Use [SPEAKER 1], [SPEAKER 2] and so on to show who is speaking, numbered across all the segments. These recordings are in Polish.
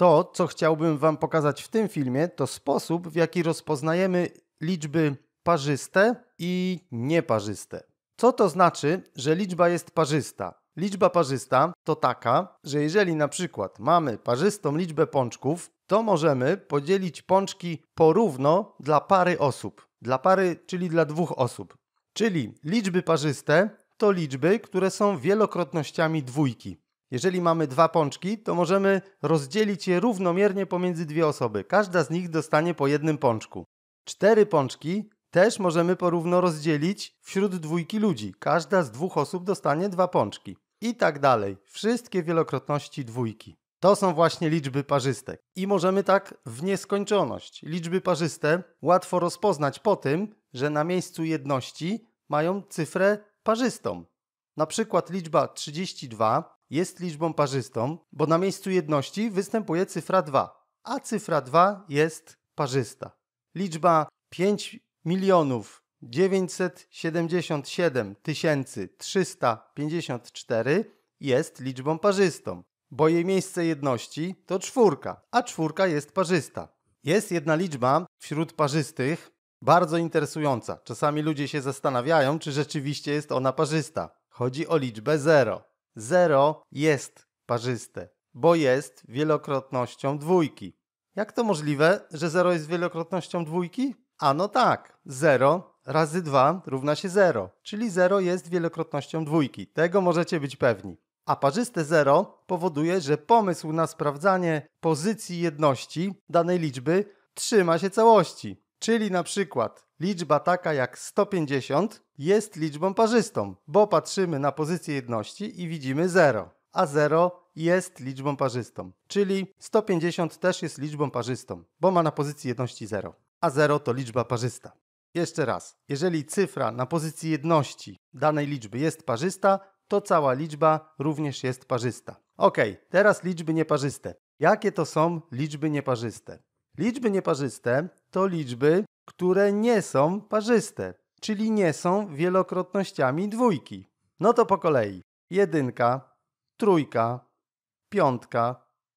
[SPEAKER 1] To, co chciałbym Wam pokazać w tym filmie, to sposób, w jaki rozpoznajemy liczby parzyste i nieparzyste. Co to znaczy, że liczba jest parzysta? Liczba parzysta to taka, że jeżeli na przykład mamy parzystą liczbę pączków, to możemy podzielić pączki porówno dla pary osób. Dla pary, czyli dla dwóch osób. Czyli liczby parzyste to liczby, które są wielokrotnościami dwójki. Jeżeli mamy dwa pączki, to możemy rozdzielić je równomiernie pomiędzy dwie osoby. Każda z nich dostanie po jednym pączku. Cztery pączki też możemy porówno rozdzielić wśród dwójki ludzi. Każda z dwóch osób dostanie dwa pączki. I tak dalej. Wszystkie wielokrotności dwójki. To są właśnie liczby parzyste. I możemy tak w nieskończoność. Liczby parzyste łatwo rozpoznać po tym, że na miejscu jedności mają cyfrę parzystą. Na przykład liczba 32 jest liczbą parzystą, bo na miejscu jedności występuje cyfra 2, a cyfra 2 jest parzysta. Liczba 5 milionów 977 354 jest liczbą parzystą, bo jej miejsce jedności to czwórka, a czwórka jest parzysta. Jest jedna liczba wśród parzystych bardzo interesująca. Czasami ludzie się zastanawiają, czy rzeczywiście jest ona parzysta. Chodzi o liczbę 0. 0 jest parzyste, bo jest wielokrotnością dwójki. Jak to możliwe, że 0 jest wielokrotnością dwójki? Ano tak, 0 razy 2 równa się 0, czyli 0 jest wielokrotnością dwójki. Tego możecie być pewni. A parzyste 0 powoduje, że pomysł na sprawdzanie pozycji jedności danej liczby trzyma się całości. Czyli na przykład liczba taka jak 150 jest liczbą parzystą, bo patrzymy na pozycję jedności i widzimy 0, a 0 jest liczbą parzystą. Czyli 150 też jest liczbą parzystą, bo ma na pozycji jedności 0, a 0 to liczba parzysta. Jeszcze raz, jeżeli cyfra na pozycji jedności danej liczby jest parzysta, to cała liczba również jest parzysta. Ok, teraz liczby nieparzyste. Jakie to są liczby nieparzyste? Liczby nieparzyste to liczby, które nie są parzyste, czyli nie są wielokrotnościami dwójki. No to po kolei. Jedynka, trójka, piątka,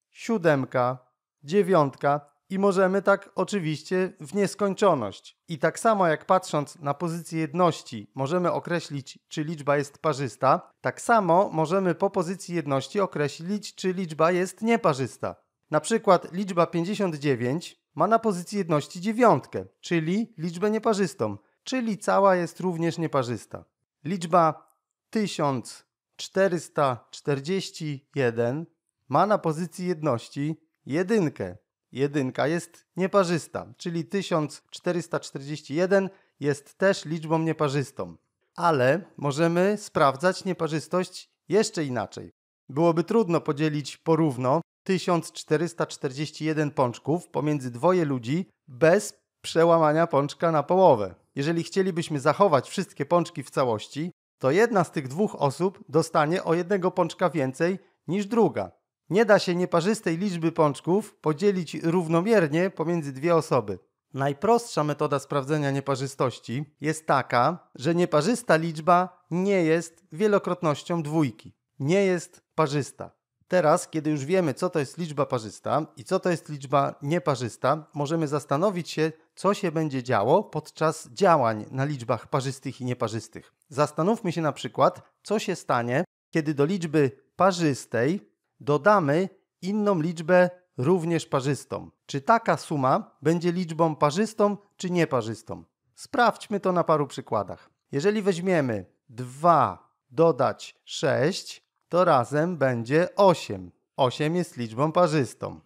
[SPEAKER 1] siódemka, dziewiątka i możemy tak oczywiście w nieskończoność. I tak samo jak patrząc na pozycję jedności możemy określić, czy liczba jest parzysta, tak samo możemy po pozycji jedności określić, czy liczba jest nieparzysta. Na przykład liczba 59 ma na pozycji jedności dziewiątkę, czyli liczbę nieparzystą, czyli cała jest również nieparzysta. Liczba 1441 ma na pozycji jedności jedynkę. Jedynka jest nieparzysta, czyli 1441 jest też liczbą nieparzystą. Ale możemy sprawdzać nieparzystość jeszcze inaczej. Byłoby trudno podzielić porówno 1441 pączków pomiędzy dwoje ludzi bez przełamania pączka na połowę. Jeżeli chcielibyśmy zachować wszystkie pączki w całości, to jedna z tych dwóch osób dostanie o jednego pączka więcej niż druga. Nie da się nieparzystej liczby pączków podzielić równomiernie pomiędzy dwie osoby. Najprostsza metoda sprawdzenia nieparzystości jest taka, że nieparzysta liczba nie jest wielokrotnością dwójki. Nie jest parzysta. Teraz, kiedy już wiemy, co to jest liczba parzysta i co to jest liczba nieparzysta, możemy zastanowić się, co się będzie działo podczas działań na liczbach parzystych i nieparzystych. Zastanówmy się na przykład, co się stanie, kiedy do liczby parzystej dodamy inną liczbę również parzystą. Czy taka suma będzie liczbą parzystą czy nieparzystą? Sprawdźmy to na paru przykładach. Jeżeli weźmiemy 2 dodać 6, to razem będzie 8. 8 jest liczbą parzystą.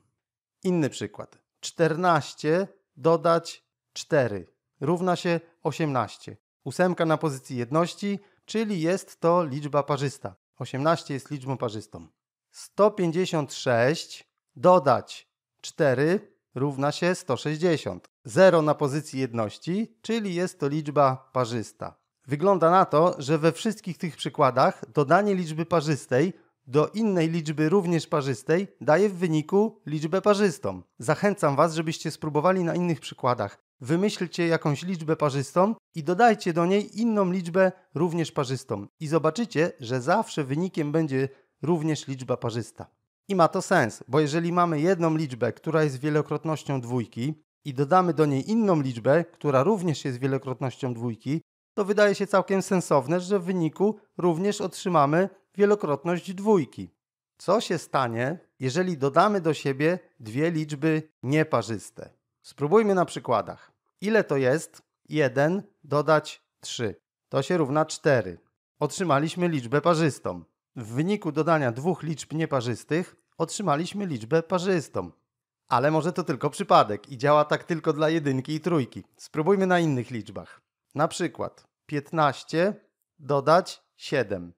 [SPEAKER 1] Inny przykład. 14 dodać 4 równa się 18. Ósemka na pozycji jedności, czyli jest to liczba parzysta. 18 jest liczbą parzystą. 156 dodać 4 równa się 160. 0 na pozycji jedności, czyli jest to liczba parzysta. Wygląda na to, że we wszystkich tych przykładach dodanie liczby parzystej do innej liczby również parzystej daje w wyniku liczbę parzystą. Zachęcam Was, żebyście spróbowali na innych przykładach. Wymyślcie jakąś liczbę parzystą i dodajcie do niej inną liczbę również parzystą. I zobaczycie, że zawsze wynikiem będzie również liczba parzysta. I ma to sens, bo jeżeli mamy jedną liczbę, która jest wielokrotnością dwójki i dodamy do niej inną liczbę, która również jest wielokrotnością dwójki, to wydaje się całkiem sensowne, że w wyniku również otrzymamy wielokrotność dwójki. Co się stanie, jeżeli dodamy do siebie dwie liczby nieparzyste? Spróbujmy na przykładach. Ile to jest 1 dodać 3? To się równa 4. Otrzymaliśmy liczbę parzystą. W wyniku dodania dwóch liczb nieparzystych otrzymaliśmy liczbę parzystą. Ale może to tylko przypadek i działa tak tylko dla jedynki i trójki. Spróbujmy na innych liczbach. Na przykład 15 dodać 7.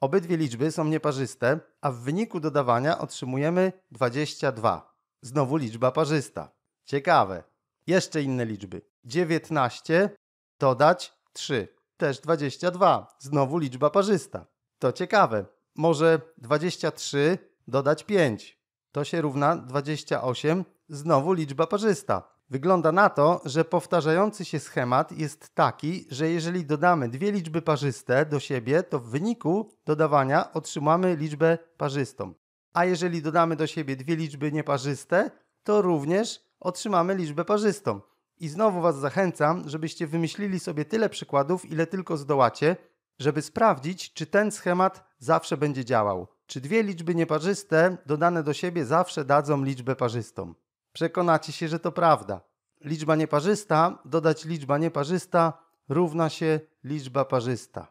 [SPEAKER 1] Obydwie liczby są nieparzyste, a w wyniku dodawania otrzymujemy 22. Znowu liczba parzysta. Ciekawe. Jeszcze inne liczby. 19 dodać 3. Też 22. Znowu liczba parzysta. To ciekawe. Może 23 dodać 5. To się równa 28. Znowu liczba parzysta. Wygląda na to, że powtarzający się schemat jest taki, że jeżeli dodamy dwie liczby parzyste do siebie, to w wyniku dodawania otrzymamy liczbę parzystą. A jeżeli dodamy do siebie dwie liczby nieparzyste, to również otrzymamy liczbę parzystą. I znowu Was zachęcam, żebyście wymyślili sobie tyle przykładów, ile tylko zdołacie, żeby sprawdzić, czy ten schemat zawsze będzie działał. Czy dwie liczby nieparzyste dodane do siebie zawsze dadzą liczbę parzystą. Przekonacie się, że to prawda. Liczba nieparzysta, dodać liczba nieparzysta równa się liczba parzysta.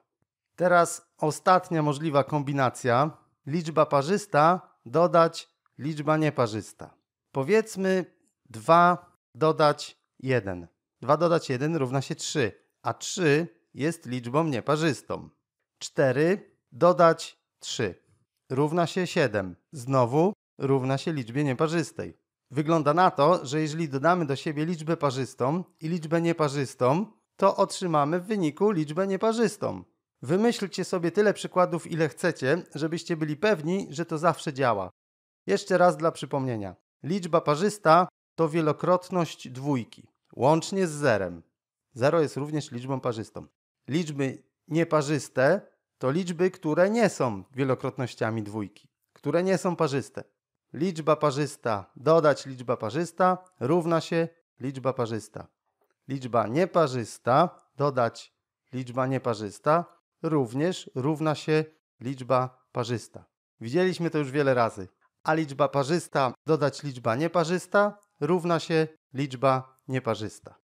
[SPEAKER 1] Teraz ostatnia możliwa kombinacja. Liczba parzysta dodać liczba nieparzysta. Powiedzmy 2 dodać 1. 2 dodać 1 równa się 3, a 3 jest liczbą nieparzystą. 4 dodać 3 równa się 7. Znowu równa się liczbie nieparzystej. Wygląda na to, że jeżeli dodamy do siebie liczbę parzystą i liczbę nieparzystą, to otrzymamy w wyniku liczbę nieparzystą. Wymyślcie sobie tyle przykładów, ile chcecie, żebyście byli pewni, że to zawsze działa. Jeszcze raz dla przypomnienia. Liczba parzysta to wielokrotność dwójki, łącznie z zerem. Zero jest również liczbą parzystą. Liczby nieparzyste to liczby, które nie są wielokrotnościami dwójki, które nie są parzyste liczba parzysta, dodać liczba parzysta równa się liczba parzysta. Liczba nieparzysta, dodać liczba nieparzysta również równa się liczba parzysta. Widzieliśmy to już wiele razy. A liczba parzysta dodać liczba nieparzysta równa się liczba nieparzysta.